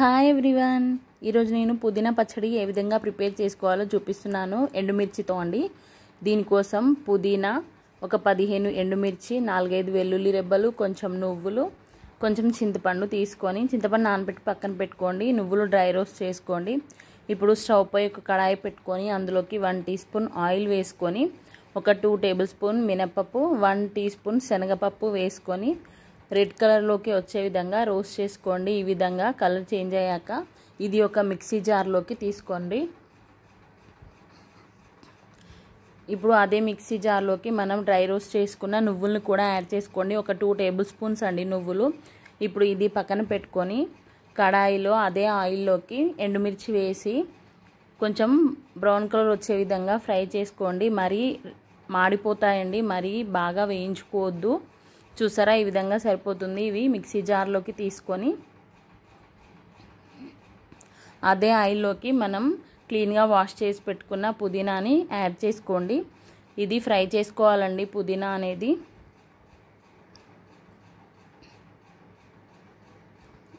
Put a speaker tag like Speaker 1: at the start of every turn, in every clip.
Speaker 1: hi everyone ఈరోజు నేను పుదీనా పచ్చడి ఏ విధంగా ప్రిపేర్ చేసుకోవాలో చూపిస్తున్నాను ఎండుమిర్చితో అండి దీనికోసం పుదీనా ఒక పదిహేను ఎండుమిర్చి నాలుగైదు వెల్లుల్లి రెబ్బలు కొంచెం నువ్వులు కొంచెం చింతపండు తీసుకొని చింతపండు నానబెట్టి పక్కన పెట్టుకోండి నువ్వులు డ్రై రోస్ట్ చేసుకోండి ఇప్పుడు స్టవ్ పై ఒక కడాయి పెట్టుకొని అందులోకి వన్ టీ స్పూన్ ఆయిల్ వేసుకొని ఒక టూ టేబుల్ స్పూన్ మినప్పప్పు వన్ టీ స్పూన్ శనగపప్పు వేసుకొని రెడ్ కలర్లోకి వచ్చే విధంగా రోస్ట్ చేసుకోండి ఈ విధంగా కలర్ చేంజ్ అయ్యాక ఇది ఒక మిక్సీ జార్లోకి తీసుకోండి ఇప్పుడు అదే మిక్సీ జార్లోకి మనం డ్రై రోస్ట్ చేసుకున్న నువ్వులను కూడా యాడ్ చేసుకోండి ఒక టూ టేబుల్ స్పూన్స్ అండి నువ్వులు ఇప్పుడు ఇది పక్కన పెట్టుకొని కడాయిలో అదే ఆయిల్లోకి ఎండుమిర్చి వేసి కొంచెం బ్రౌన్ కలర్ వచ్చే విధంగా ఫ్రై చేసుకోండి మరీ మాడిపోతాయండి మరీ బాగా వేయించుకోవద్దు చూసారా ఈ విధంగా సరిపోతుంది ఇవి మిక్సీ జార్లోకి తీసుకొని అదే ఆయిల్లోకి మనం క్లీన్గా వాష్ చేసి పెట్టుకున్న పుదీనాని యాడ్ చేసుకోండి ఇది ఫ్రై చేసుకోవాలండి పుదీనా అనేది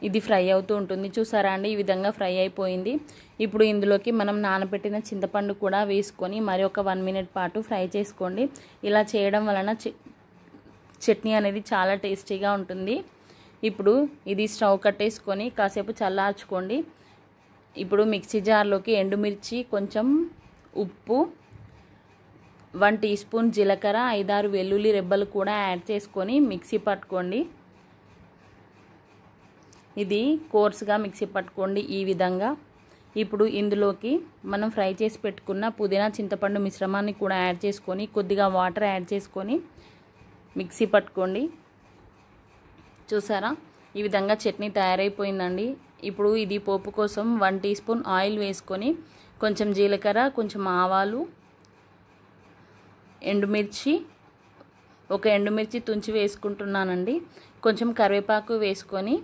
Speaker 1: ఇది ఫ్రై అవుతూ ఉంటుంది చూసారా అండి ఈ విధంగా ఫ్రై అయిపోయింది ఇప్పుడు ఇందులోకి మనం నానబెట్టిన చింతపండు కూడా వేసుకొని మరి ఒక వన్ మినిట్ పాటు ఫ్రై చేసుకోండి ఇలా చేయడం వలన చట్నీ అనేది చాలా టేస్టీగా ఉంటుంది ఇప్పుడు ఇది స్టవ్ కట్టేసుకొని కాసేపు చల్లార్చుకోండి ఇప్పుడు మిక్సీ జార్లోకి ఎండుమిర్చి కొంచెం ఉప్పు వన్ టీ స్పూన్ జీలకర్ర ఐదారు వెల్లుల్లి రెబ్బలు కూడా యాడ్ చేసుకొని మిక్సీ పట్టుకోండి ఇది కోర్స్గా మిక్సీ పట్టుకోండి ఈ విధంగా ఇప్పుడు ఇందులోకి మనం ఫ్రై చేసి పెట్టుకున్న పుదీనా చింతపండు మిశ్రమాన్ని కూడా యాడ్ చేసుకొని కొద్దిగా వాటర్ యాడ్ చేసుకొని మిక్సీ పట్టుకోండి చూసారా ఈ విధంగా చట్నీ తయారైపోయిందండి ఇప్పుడు ఇది పోపు కోసం వన్ టీ స్పూన్ ఆయిల్ వేసుకొని కొంచెం జీలకర్ర కొంచెం ఆవాలు ఎండుమిర్చి ఒక ఎండుమిర్చి తుంచి వేసుకుంటున్నానండి కొంచెం కరివేపాకు వేసుకొని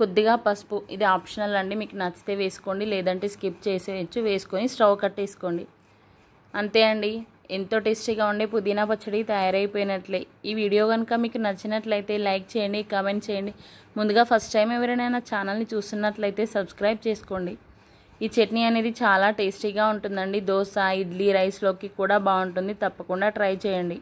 Speaker 1: కొద్దిగా పసుపు ఇది ఆప్షనల్ అండి మీకు నచ్చితే వేసుకోండి లేదంటే స్కిప్ చేసేయచ్చు వేసుకొని స్టవ్ కట్టేసుకోండి అంతే అండి ఎంతో టేస్టీగా ఉండే పుదీనా పచ్చడి తయారైపోయినట్లే ఈ వీడియో కనుక మీకు నచ్చినట్లయితే లైక్ చేయండి కామెంట్ చేయండి ముందుగా ఫస్ట్ టైం ఎవరైనా నా ఛానల్ని చూస్తున్నట్లయితే సబ్స్క్రైబ్ చేసుకోండి ఈ చట్నీ అనేది చాలా టేస్టీగా ఉంటుందండి దోశ ఇడ్లీ రైస్లోకి కూడా బాగుంటుంది తప్పకుండా ట్రై చేయండి